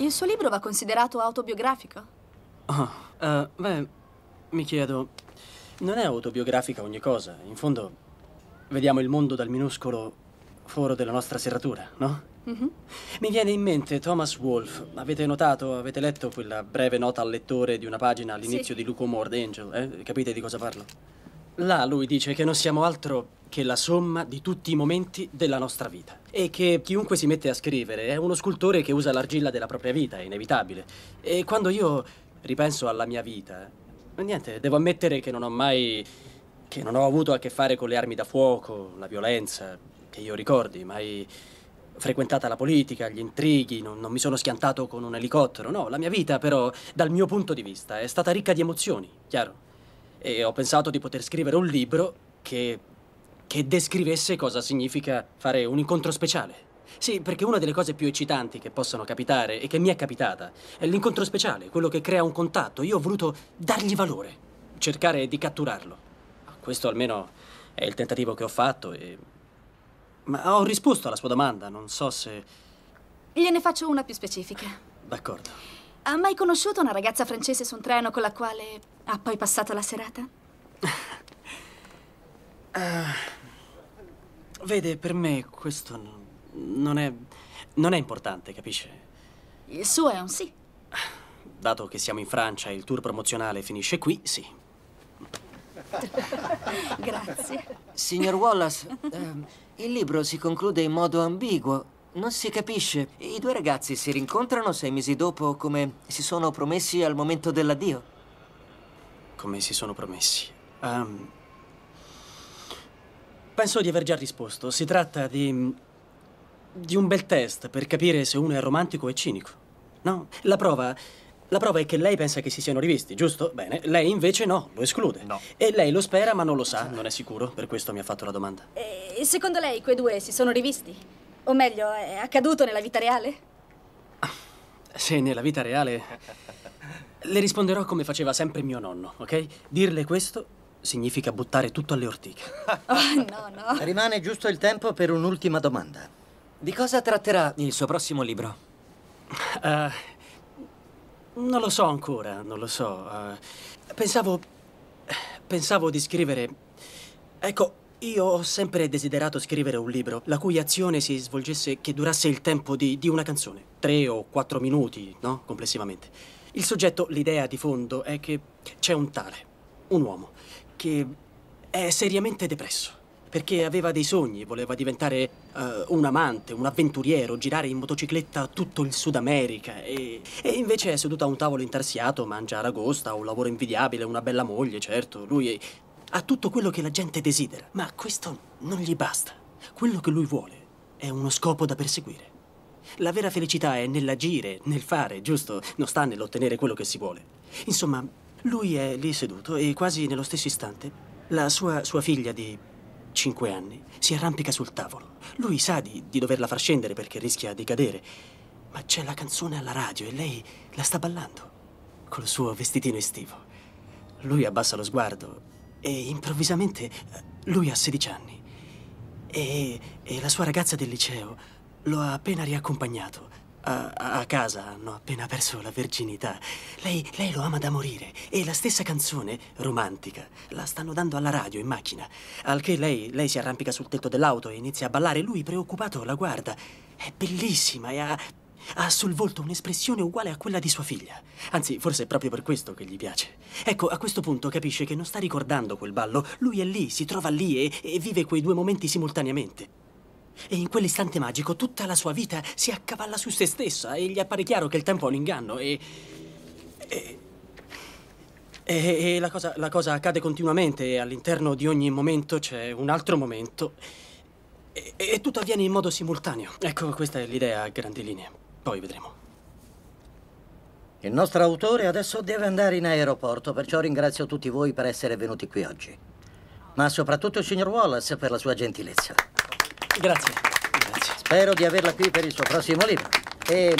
Il suo libro va considerato autobiografico? Oh, uh, beh, mi chiedo, non è autobiografica ogni cosa. In fondo, vediamo il mondo dal minuscolo foro della nostra serratura, no? Mm -hmm. Mi viene in mente Thomas Wolfe. Avete notato, avete letto quella breve nota al lettore di una pagina all'inizio sì. di Luke More Angel, eh? Capite di cosa parlo? Là lui dice che non siamo altro che la somma di tutti i momenti della nostra vita e che chiunque si mette a scrivere è uno scultore che usa l'argilla della propria vita, è inevitabile. E quando io ripenso alla mia vita, niente, devo ammettere che non ho mai... che non ho avuto a che fare con le armi da fuoco, la violenza, che io ricordi, mai frequentata la politica, gli intrighi, non, non mi sono schiantato con un elicottero, no, la mia vita però, dal mio punto di vista, è stata ricca di emozioni, chiaro. E ho pensato di poter scrivere un libro che che descrivesse cosa significa fare un incontro speciale. Sì, perché una delle cose più eccitanti che possono capitare e che mi è capitata è l'incontro speciale, quello che crea un contatto. Io ho voluto dargli valore, cercare di catturarlo. Ah, questo almeno è il tentativo che ho fatto e... Ma ho risposto alla sua domanda, non so se... Gliene faccio una più specifica. D'accordo. Ha mai conosciuto una ragazza francese su un treno con la quale ha poi passato la serata? uh... Vede, per me questo non, è... non è importante, capisce? Il suo è un sì. Dato che siamo in Francia e il tour promozionale finisce qui, sì. Grazie. Signor Wallace, ehm, il libro si conclude in modo ambiguo. Non si capisce. I due ragazzi si rincontrano sei mesi dopo come si sono promessi al momento dell'addio. Come si sono promessi? Um, Penso di aver già risposto. Si tratta di... Mm, di un bel test per capire se uno è romantico e cinico. No? La prova... La prova è che lei pensa che si siano rivisti, giusto? Bene, lei invece no, lo esclude. No. E lei lo spera ma non lo sa, non è sicuro, per questo mi ha fatto la domanda. E secondo lei quei due si sono rivisti? O meglio, è accaduto nella vita reale? Ah, se nella vita reale... Le risponderò come faceva sempre mio nonno, ok? Dirle questo significa buttare tutto alle ortiche. Oh, no, no. Rimane giusto il tempo per un'ultima domanda. Di cosa tratterà il suo prossimo libro? Uh, non lo so ancora, non lo so. Uh, pensavo... pensavo di scrivere... Ecco, io ho sempre desiderato scrivere un libro la cui azione si svolgesse che durasse il tempo di, di una canzone. Tre o quattro minuti, no? Complessivamente. Il soggetto, l'idea di fondo è che c'è un tale, un uomo, che è seriamente depresso. Perché aveva dei sogni, voleva diventare uh, un amante, un avventuriero, girare in motocicletta tutto il Sud America. E, e invece è seduto a un tavolo intarsiato, mangia aragosta, ha un lavoro invidiabile, una bella moglie, certo. Lui è, ha tutto quello che la gente desidera, ma questo non gli basta. Quello che lui vuole è uno scopo da perseguire. La vera felicità è nell'agire, nel fare, giusto? Non sta nell'ottenere quello che si vuole. Insomma, lui è lì seduto e quasi nello stesso istante la sua, sua figlia di cinque anni si arrampica sul tavolo. Lui sa di, di doverla far scendere perché rischia di cadere, ma c'è la canzone alla radio e lei la sta ballando col suo vestitino estivo. Lui abbassa lo sguardo e improvvisamente eh, lui ha 16 anni e, e la sua ragazza del liceo lo ha appena riaccompagnato a, a, casa hanno appena perso la verginità. Lei, lei, lo ama da morire e la stessa canzone, romantica, la stanno dando alla radio in macchina. Al che lei, lei si arrampica sul tetto dell'auto e inizia a ballare. Lui, preoccupato, la guarda. È bellissima e ha, ha sul volto un'espressione uguale a quella di sua figlia. Anzi, forse è proprio per questo che gli piace. Ecco, a questo punto capisce che non sta ricordando quel ballo. Lui è lì, si trova lì e, e vive quei due momenti simultaneamente. E in quell'istante magico tutta la sua vita si accavalla su se stessa e gli appare chiaro che il tempo è un inganno e... E, e, e la, cosa, la cosa accade continuamente e all'interno di ogni momento c'è un altro momento. E, e tutto avviene in modo simultaneo. Ecco, questa è l'idea a grandi linee. Poi vedremo. Il nostro autore adesso deve andare in aeroporto, perciò ringrazio tutti voi per essere venuti qui oggi. Ma soprattutto il signor Wallace per la sua gentilezza. Grazie. Grazie. Spero di averla qui per il suo prossimo libro. E...